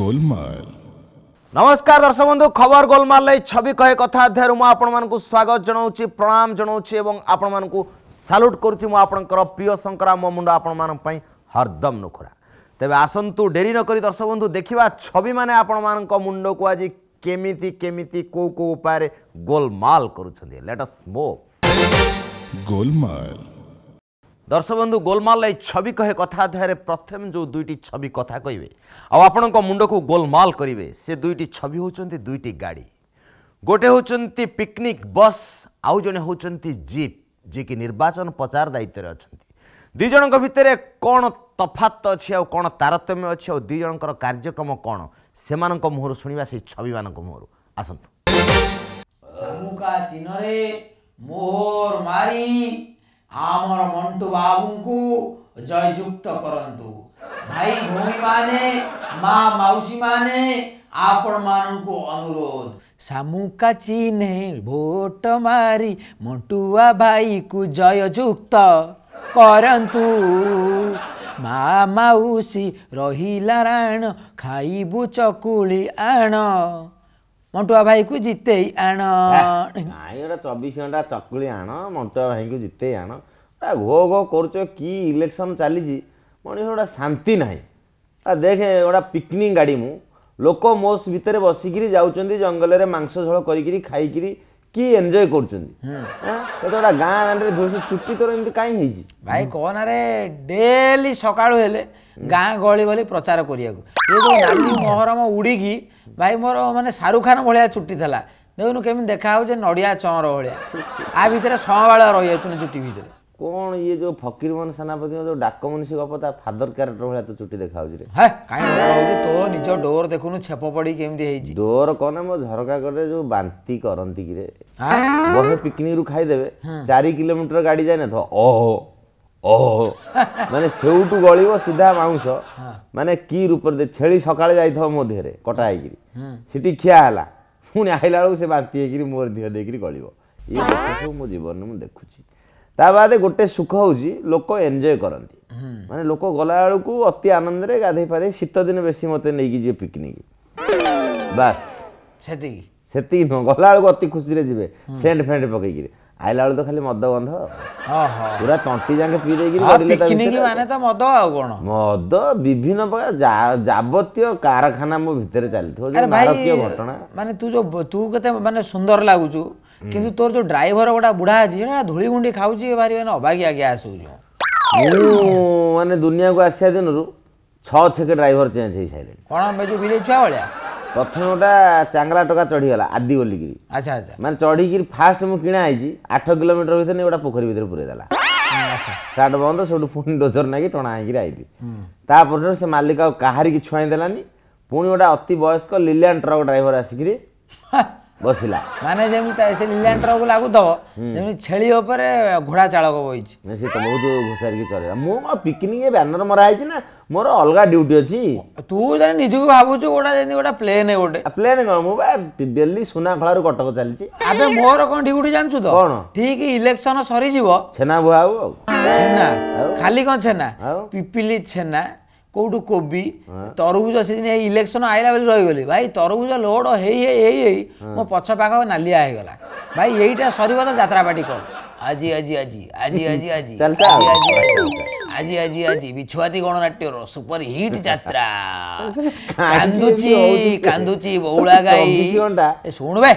গোলমাল নমস্কার দর্শক বন্ধু খবর গোলমাল লাই ছবি কহে কথা অধ্যায় মু আপনার স্বাগত জনাওছি প্রণাম জনাওছি এবং আপনার সালুট করছি মু আপনার প্রিয় শঙ্করা মো মুন্ড আপনার হরদম নখরা তবে আসন্তু ডেরি নকরি দর্শক বন্ধু দেখা ছবি মানে আপনার মুন্ডক আজ কেমিতি কেমিতি কো কো উপায়ে গোলমাল করছেন লেট আস মুভ গোলমাল ଦର୍ଶକ ବନ୍ଧୁ ଗୋଲମାଲ ଏଇ ଛବି କହେ କଥା ଦେହରେ ପ୍ରଥମେ ଯେଉଁ ଦୁଇଟି ଛବି କଥା କହିବେ ଆଉ ଆପଣଙ୍କ ମୁଣ୍ଡକୁ ଗୋଲମାଲ କରିବେ ସେ ଦୁଇଟି ଛବି ହେଉଛନ୍ତି ଦୁଇଟି ଗାଡ଼ି ଗୋଟେ ହେଉଛନ୍ତି ପିକନିକ୍ ବସ୍ ଆଉ ଜଣେ ହେଉଛନ୍ତି ଜିପ୍ ଯିଏକି ନିର୍ବାଚନ ପ୍ରଚାର ଦାୟିତ୍ୱରେ ଅଛନ୍ତି ଦୁଇ ଜଣଙ୍କ ଭିତରେ କ'ଣ ତଫାତ୍ ଅଛି ଆଉ କ'ଣ ତାରତମ୍ୟ ଅଛି ଆଉ ଦୁଇ ଜଣଙ୍କର କାର୍ଯ୍ୟକ୍ରମ କ'ଣ ସେମାନଙ୍କ ମୁହଁରୁ ଶୁଣିବା ସେଇ ଛବିମାନଙ୍କ ମୁହଁରୁ ଆସନ୍ତୁ ଚିହ୍ନରେ ମୋର ମାରି आमर मंटु बाबू जय जुक्त करंतु भाई भूमि माने मा माउसी माने आपण मान को अनुरोध सामुका चिन्ह भोट मारी मंटुआ भाई को जय जुक्त करन्तु। मा माउसी रोहिला राण खाइबु चकुली आणो ମଣ୍ଟୁଆ ଭାଇକୁ ଜିତେଇ ଆଣ ନାଇଁ ଗୋଟେ ଚବିଶ ଘଣ୍ଟା ଚକୁଳି ଆଣ ମଣ୍ଟୁଆ ଭାଇଙ୍କୁ ଜିତେଇ ଆଣ ଘୋ ଘୋ କରୁଛ କି ଇଲେକ୍ସନ୍ ଚାଲିଛି ମଣିଷ ଗୋଟେ ଶାନ୍ତି ନାହିଁ ଆ ଦେଖେ ଗୋଟେ ପିକନିକ୍ ଗାଡ଼ି ମୁଁ ଲୋକ ମୋ ଭିତରେ ବସିକିରି ଯାଉଛନ୍ତି ଜଙ୍ଗଲରେ ମାଂସ ଝୋଳ କରିକିରି ଖାଇକିରି କି ଏନ୍ଜୟ କରୁଛନ୍ତି ଗାଁ ଦାଣ୍ଡରେ ଧୋଇ ଚୁଟି ତୋର ଏମିତି କାହିଁ ହେଇଛି ଭାଇ କହନାରେ ଡେଲି ସକାଳୁ ହେଲେ ଗାଁ ଗହଳି ଗହଳି ପ୍ରଚାର କରିବାକୁ ଏ ମହରମ ଉଡ଼ିକି ଭାଇ ମୋର ମାନେ ଶାହରୁଖ ଖାନ ଭଳିଆ ଚୁଟି ଥିଲା ଦେଖୁନୁ କେମିତି ଦେଖାହେଉଛି ନଡ଼ିଆ ଚଅଁର ଭଳିଆ ଆ ଭିତରେ ସଁବାଳ ରହିଯାଉଛନ୍ତି ଚୁଟି ଭିତରେ କ'ଣ ଇଏ ଯୋଉ ଫକୀରମୋହନ ସେନାପତିଙ୍କ ଯୋଉ ଡାକ ମନିଷି ଗପ ତା ଫାଦର କ୍ୟାରେକ୍ଟର ଭଳିଆ ତୋ ଚୁଟି ଦେଖାହଉଛି ରେ ହେ କାଇଁ ହଉଛି ତୋ ନିଜ ଡୋର ଦେଖୁନୁ ଛେପ ପଡି କେମିତି ହେଇଛି ଡୋର କଣ ମୋ ଝରକା କଡ଼ରେ ଯୋଉ ବାନ୍ତି କରନ୍ତି କିରେ ବହେ ପିକନିକରୁ ଖାଇଦେବେ ଚାରି କିଲୋମିଟର ଗାଡ଼ି ଯାଇନଥିବ ଓହୋ ଓହୋ ମାନେ ସେଉଠୁ ଗଳିବ ସିଧା ମାଉଁସ ମାନେ କି ରୂପରେ ଦେ ଛେଳି ସକାଳେ ଯାଇଥିବ ମୋ ଦେହରେ କଟା ହେଇକିରି ସେଠି ଖିଆ ହେଲା ପୁଣି ଆଇଲା ବେଳକୁ ସେ ବାନ୍ତି ହେଇକିରି ମୋର ଦେହ ଦେଇକିରି ଗଳିବ ଇଏ ସବୁ ମୋ ଜୀବନରେ ମୁଁ ଦେଖୁଛି ତା ବାଦ ଗୋଟେ ସୁଖ ହେଉଛି ଲୋକ ଏନ୍ଜୟ କରନ୍ତି ମାନେ ଲୋକ ଗଲାବେଳକୁ ଅତି ଆନନ୍ଦରେ ଗାଧୋଇ ପାରେ ଶୀତ ଦିନ ବେଶୀ ମୋତେ ନେଇକି ଯିବେ ପିକନିକ୍ ବାସ୍ ସେତିକି ସେତିକି ନୁହଁ ଗଲାବେଳକୁ ଅତି ଖୁସିରେ ଯିବେ ସେଣ୍ଟ ଫେଣ୍ଟ ପକେଇକିରି ଆଇଲା ବେଳକୁ ତ ଖାଲି ମଦ ଗନ୍ଧ ପୁରା ତଣ୍ଟି ଯାଙ୍କେ ପିଇ ଦେଇକିରି ମାନେ ତ ମଦ ଆଉ କ'ଣ ମଦ ବିଭିନ୍ନ ପ୍ରକାର ଯାବତୀୟ କାରଖାନା ମୋ ଭିତରେ ଚାଲିଥିବ ଭାରତୀୟ ଘଟଣା ମାନେ ତୁ ଯୋଉ ତୁ କେତେ ମାନେ ସୁନ୍ଦର ଲାଗୁଛୁ କିନ୍ତୁ ତୋର ଯୋଉ ଡ୍ରାଇଭର ଗୋଟା ବୁଢା ଅଛି ଧୂଳି ଗୁଣ୍ଡି ଖାଉଛି ଭାରି ମାନେ ଅବାଗିଆ ଗ୍ୟାସ ହଉଛୁ ମୁଁ ମାନେ ଦୁନିଆକୁ ଆସିବା ଦିନରୁ ଛଅ ଛେକ ଡ୍ରାଇଭର ଚେଞ୍ଜ ହେଇସାରିଲେଣି କ'ଣ ଯୋଉ ବିଲେଇ ଛୁଆ ଭଳିଆ ପ୍ରଥମ ଗୋଟା ଚାଙ୍ଗଲା ଟଙ୍କା ଚଢ଼ିଗଲା ଆଦି ବୋଲିକିରି ଆଚ୍ଛା ଆଚ୍ଛା ମାନେ ଚଢ଼ିକିରି ଫାଷ୍ଟ ମୁଁ କିଣା ହେଇଛି ଆଠ କିଲୋମିଟର ଭିତରେ ଗୋଟେ ପୋଖରୀ ଭିତରେ ପୁରେଇଦେଲା ଷ୍ଟାର୍ଟ ବନ୍ଦ ସେଠୁ ପୁଣି ଡୋଜର ନାଗି ଟଣା ହେଇକିରି ଆଇଲି ତାପରଠାରୁ ସେ ମାଲିକ ଆଉ କାହାରିକି ଛୁଆଁ ଦେଲାନି ପୁଣି ଗୋଟେ ଅତି ବୟସ୍କ ଲିଲିଆନ୍ ଟ୍ରକ୍ ଡ୍ରାଇଭର ଆସିକିରି ବସିଲା ମାନେ ଯେମିତି ସେ ଲିଲାଣ୍ଡରକୁ ଲାଗୁଥିବ ଯେମିତି ଛେଳି ଉପରେ ଘୋଡ଼ା ଚାଳକ ବଇଛି ସେ ତ ବହୁତ ଘୋଷାରିକି ଚଳେ ମୁଁ ମୋ ପିକନିକ୍ ବ୍ୟାନର ମରା ହେଇଛି ନା ମୋର ଅଲଗା ଡ୍ୟୁଟି ଅଛି ତୁ ଜଣେ ନିଜକୁ ଭାବୁଛୁ ଗୋଟେ ଯେମିତି ଗୋଟେ ପ୍ଲେନ୍ ଗୋଟେ ପ୍ଲେନ୍ କ'ଣ ମୁଁ ବା ଡେଲି ସୁନାଖଳାରୁ କଟକ ଚାଲିଛି ଆବେ ମୋର କ'ଣ ଡ୍ୟୁଟି ଜାଣିଛୁ ତ କ'ଣ ଠିକ ଇଲେକ୍ସନ ସରିଯିବ ଛେନା ବୁହା ହବ ଆଉ ଛେନା ଖାଲି କ'ଣ ଛେନା ପିପିଲି ଛେନା কোউটু কবি তরভুজ সেদিন এই ইলেকশন আইলা বলে রয়েগলি ভাই তরভুজ লোড হই হেই হেই হেই মো পছ পাখ নালিয়া হয়েগলা ভাই এইটা সরিব তো যাত্রা পাটি কম আজি আজি আজি আজি আজি আজি আজি আজি আজি আজি বিছুয়াতি গণনাট্যর সুপার হিট যাত্রা কান্দুচি কান্দুচি বউলা গাই শুনবে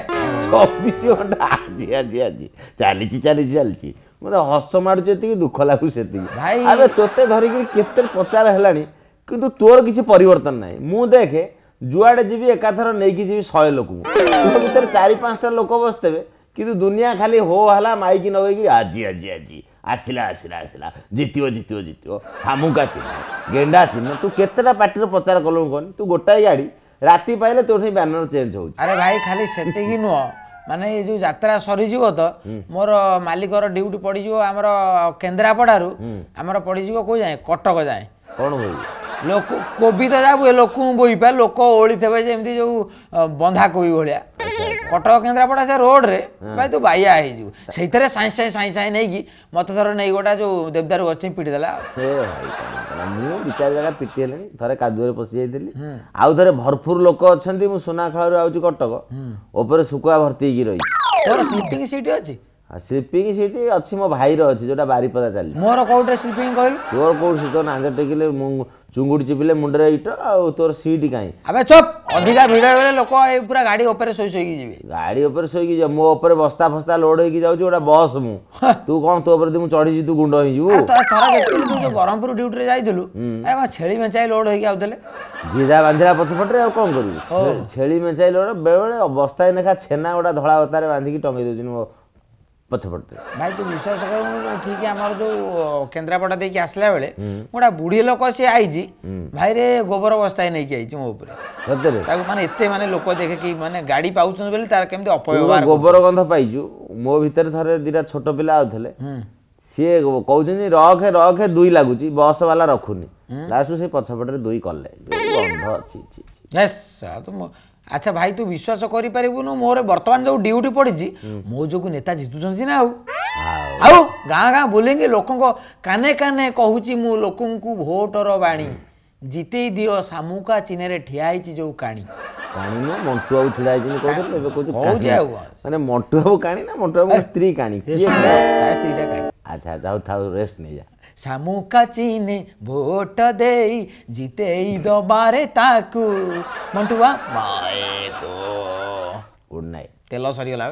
চব্বিশ ঘন্টা আজি আজি আজি চালিছি চালিছি চালিছি মানে হস মাড়ুছি এত দুঃখ লাগুছে এতিকি ভাই আরে তোতে ধরিকি কেতে প্রচার হলানি কিন্তু তোর কিছু পরিবর্তন নাই মু দেখে যুয়াড়ে যাবি একাথর নেইকি যাবি শহে লোক তোর ভিতরে চারি পাঁচটা লোক বসতেবে কিন্তু দুনিয়া খালি হো হালা মাইকি নগেকি আজি আজি আজি আসিলা আসিলা আসিলা জিতিব জিতিব জিতিব শামুকা চিহ্ন গেଣ୍ଡা চিহ্ন তু কেতেটা পার্টির প্রচার কলু কহনি তু গোটাই গাড়ি রাতে পাইলে তোঠি ব্যানর চেঞ্জ হচ্ছে আরে ভাই খালি সেতিকি নুহ মানে এই যে যাত্রা সরিযোগ তো মোর মালিকর ডিউটি পড়িযোগ আমার কেন্দ্রাপড়ার আমার পড়িযোগ কেউ যায় কটক যায় କ'ଣ ବହି ଲୋକ କୋବି ତ ଯାହା ହୁଏ ଲୋକଙ୍କୁ ବହି ପା ଲୋକ ଓଳିଥିବେ ଯେମିତି ଯେଉଁ ବନ୍ଧା କୋବି ଭଳିଆ କଟକ କେନ୍ଦ୍ରାପଡ଼ା ସେ ରୋଡ଼ରେ ଭାଇ ତୁ ବାୟା ହେଇଯିବୁ ସେଇଥିରେ ସାଇଁ ସାଇଁ ସାଇଁ ସାଇଁ ନେଇକି ମୋତେ ଥର ନେଇ ଗୋଟେ ଯେଉଁ ଦେବଦାରୁ ଗଛ ପିଟି ଦେଲା ମୁଁ ଦୁଇ ଚାରି ଜାଗା ପିଟି ହେଲେଣି ଥରେ କାଦୁଅରେ ପଶି ଯାଇଥିଲି ଆଉ ଥରେ ଭରପୁର ଲୋକ ଅଛନ୍ତି ମୁଁ ସୁନାଖଳାରୁ ଆଉଛି କଟକ ଉପରେ ଶୁକୁଆ ଭର୍ତ୍ତି ହେଇକି ରହିଛି ତୋର ସ୍ଲିପିଂ ସିଟ୍ ଅଛି ସ୍ଲିପିଂ ସିଟ୍ ଅଛି ମୋ ଭାଇର ଅଛି ଯୋଉଟା ବାରିପଦା ଚାଲି ମୋର କୋଉଠି ସ୍ଲିପିଂ କହିଲୁ ତୋର କୋଉଠି ତୋ ନାଞ୍ଜ ଟେକିଲେ ମୁଁ ଚୁଙ୍ଗୁଡ଼ି ଚିପିଲେ ମୁଣ୍ଡରେ ଇଟ ଆଉ ତୋର ସିଟ୍ କାହିଁ ଆମେ ଚୁପ୍ ଅଧିକା ଭିଡ଼ ହେଇଗଲେ ଲୋକ ଏଇ ପୁରା ଗାଡ଼ି ଉପରେ ଶୋଇ ଶୋଇକି ଯିବେ ଗାଡ଼ି ଉପରେ ଶୋଇକି ଯିବ ମୋ ଉପରେ ବସ୍ତା ଫସ୍ତା ଲୋଡ୍ ହେଇକି ଯାଉଛି ଗୋଟେ ବସ୍ ମୁଁ ତୁ କ'ଣ ତୋ ଉପରେ ମୁଁ ଚଢ଼ିଛି ତୁ ଗୁଣ୍ଡ ହେଇଯିବୁ ବ୍ରହ୍ମପୁର ଡ୍ୟୁଟିରେ ଯାଇଥିଲୁ ଛେଳି ମେଞ୍ଚାଇ ଲୋଡ୍ ହେଇକି ଆଉଥିଲେ ଜିରା ବାନ୍ଧିଲା ପଛପଟରେ ଆଉ କ'ଣ କରିବୁ ଛେଳି ମେଞ୍ଚାଇ ଲୋଡ଼ ବେଳେବେଳେ ବସ୍ତାଏ ଲେଖା ଛେନା ଗୋଟା ଧଳା ବତାରେ ବାନ୍ଧିକି ଟଙ୍ଗେଇ ଦେଉଛନ୍ତି ମୋ ପଛପଟେ ଭାଇ ତୁ ବିଶ୍ୱାସ କରୁନୁ ଠିକ୍ ଆମର ଯୋଉ କେନ୍ଦ୍ରାପଡ଼ା ଦେଇକି ଆସିଲା ବେଳେ ଗୋଟେ ବୁଢ଼ୀ ଲୋକ ସିଏ ଆଇଛି ଭାଇରେ ଗୋବର ବସ୍ତାଏ ନେଇକି ଆଇଛି ମୋ ଉପରେ ତାକୁ ମାନେ ଏତେ ମାନେ ଲୋକ ଦେଖେ କି ମାନେ ଗାଡ଼ି ପାଉଛନ୍ତି ବୋଲି ତାର କେମିତି ଅପବ୍ୟବହାର ଗୋବର ଗନ୍ଧ ପାଇଛୁ ମୋ ଭିତରେ ଥରେ ଦିଟା ଛୋଟ ପିଲା ଆଉଥିଲେ ସିଏ କହୁଛନ୍ତି ରଖେ ରଖେ ଦୁଇ ଲାଗୁଛି ବସ୍ ବାଲା ରଖୁନି ଲାଷ୍ଟକୁ ସେ ପଛପଟରେ ଦୁଇ କଲେ ଗନ୍ଧ ଅଛି ଆଚ୍ଛା ଭାଇ ତୁ ବିଶ୍ୱାସ କରିପାରିବୁନୁ ମୋର ବର୍ତ୍ତମାନ ଯୋଉ ଡ୍ୟୁଟି ପଡ଼ିଛି ମୋ ଯୋଗୁଁ ନେତା ଜିତୁଛନ୍ତି ନା ଆଉ ଆଉ ଗାଁ ଗାଁ ବୁଲେଇକି ଲୋକଙ୍କ କାନେ କାନେ କହୁଛି ମୁଁ ଲୋକଙ୍କୁ ଭୋଟର ବାଣୀ ଜିତେଇ ଦିଅ ଶାମୁକା ଚିହ୍ନରେ ଠିଆ ହେଇଛି ଯୋଉ କାଣୀ ଆଉ ମାନେ ମଣ୍ଟୁ ବାବୁ କାଣି ନା ମଣ୍ଟୁ ବାବୁଙ୍କ ସ୍ତ୍ରୀ କାଣି ସ୍ତ୍ରୀଟା କାଣି ଆଚ୍ଛା ଯାଉ ଥାଉ ରେଷ୍ଟ ନେଇଯା ଶାମୁକା ଚିହ୍ନେ ଭୋଟ ଦେଇ ଜିତେଇ ଦବାରେ ତାକୁ ମଣ୍ଟୁଆ ଗୁଡ୍ ନାଇଟ୍ ତେଲ ସରିଗଲା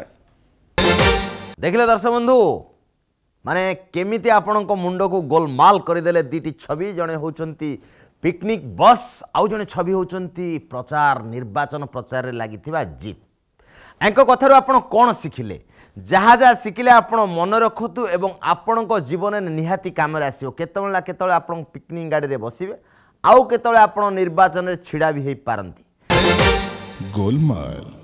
ଦେଖିଲେ ଦର୍ଶକ ବନ୍ଧୁ ମାନେ କେମିତି ଆପଣଙ୍କ ମୁଣ୍ଡକୁ ଗୋଲମାଲ କରିଦେଲେ ଦୁଇଟି ଛବି ଜଣେ ହେଉଛନ୍ତି ପିକନିକ୍ ବସ୍ ଆଉ ଜଣେ ଛବି ହେଉଛନ୍ତି ପ୍ରଚାର ନିର୍ବାଚନ ପ୍ରଚାରରେ ଲାଗିଥିବା ଜିପ୍ ୟାଙ୍କ କଥାରୁ ଆପଣ କ'ଣ ଶିଖିଲେ ଯାହା ଯାହା ଶିଖିଲେ ଆପଣ ମନେ ରଖନ୍ତୁ ଏବଂ ଆପଣଙ୍କ ଜୀବନରେ ନିହାତି କାମରେ ଆସିବ କେତେବେଳେ କେତେବେଳେ ଆପଣ ପିକନିକ୍ ଗାଡ଼ିରେ ବସିବେ ଆଉ କେତେବେଳେ ଆପଣ ନିର୍ବାଚନରେ ଛିଡ଼ା ବି ହୋଇପାରନ୍ତି ଗୋଲମାଲ